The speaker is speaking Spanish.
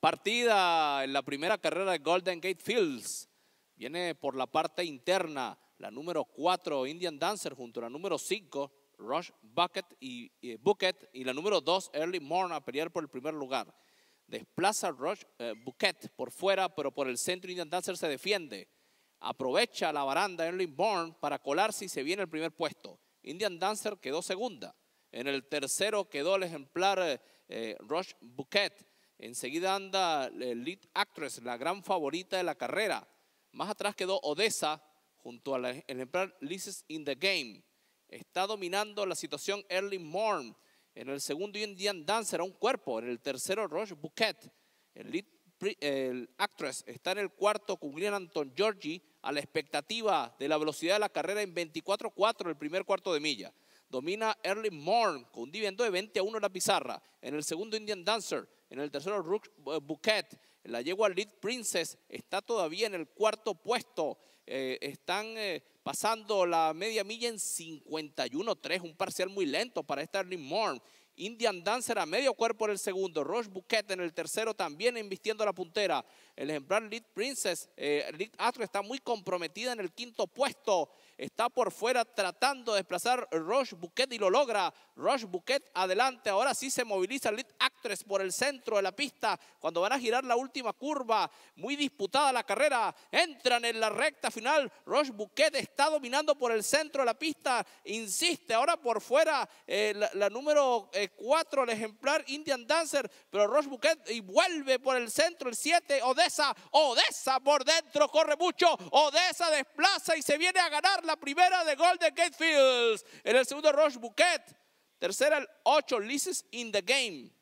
Partida en la primera carrera de Golden Gate Fields. Viene por la parte interna la número 4 Indian Dancer junto a la número 5 Rush Bucket y, eh, Bucket y la número 2 Early Morn a pelear por el primer lugar. Desplaza Rush eh, Bucket por fuera, pero por el centro Indian Dancer se defiende. Aprovecha la baranda Early Morn para colarse y se viene el primer puesto. Indian Dancer quedó segunda. En el tercero quedó el ejemplar eh, Rush Bucket. Enseguida anda el Lead Actress, la gran favorita de la carrera. Más atrás quedó Odessa junto al ejemplar Lises in the Game. Está dominando la situación Early Morn. En el segundo Indian Dancer a un cuerpo. En el tercero Roche Bouquet. El Lead Actress está en el cuarto con Anton Georgie a la expectativa de la velocidad de la carrera en 24-4 el primer cuarto de milla. Domina Early Morn con un dividendo de 20 a 1 en la pizarra. En el segundo Indian Dancer en el tercero, eh, Bouquet. La yegua Lead Princess está todavía en el cuarto puesto. Eh, están eh, pasando la media milla en 51-3, un parcial muy lento para esta Early Morn. Indian Dancer a medio cuerpo en el segundo, Roche Bouquet en el tercero también invistiendo la puntera. El ejemplar Lead Princess, eh, Lead Actress, está muy comprometida en el quinto puesto, está por fuera tratando de desplazar Roche Bouquet y lo logra. Roche Bouquet adelante, ahora sí se moviliza Lead Actress por el centro de la pista cuando van a girar la última curva, muy disputada la carrera, entran en la recta final, Roche Bouquet está dominando por el centro de la pista, insiste ahora por fuera eh, la, número... Eh, Cuatro, el ejemplar Indian Dancer, pero Roche Bouquet y vuelve por el centro el 7, Odessa, Odessa por dentro, corre mucho, Odessa desplaza y se viene a ganar la primera de Golden Gate Fields. En el segundo Roche Bouquet, tercera el 8, Lises in the Game.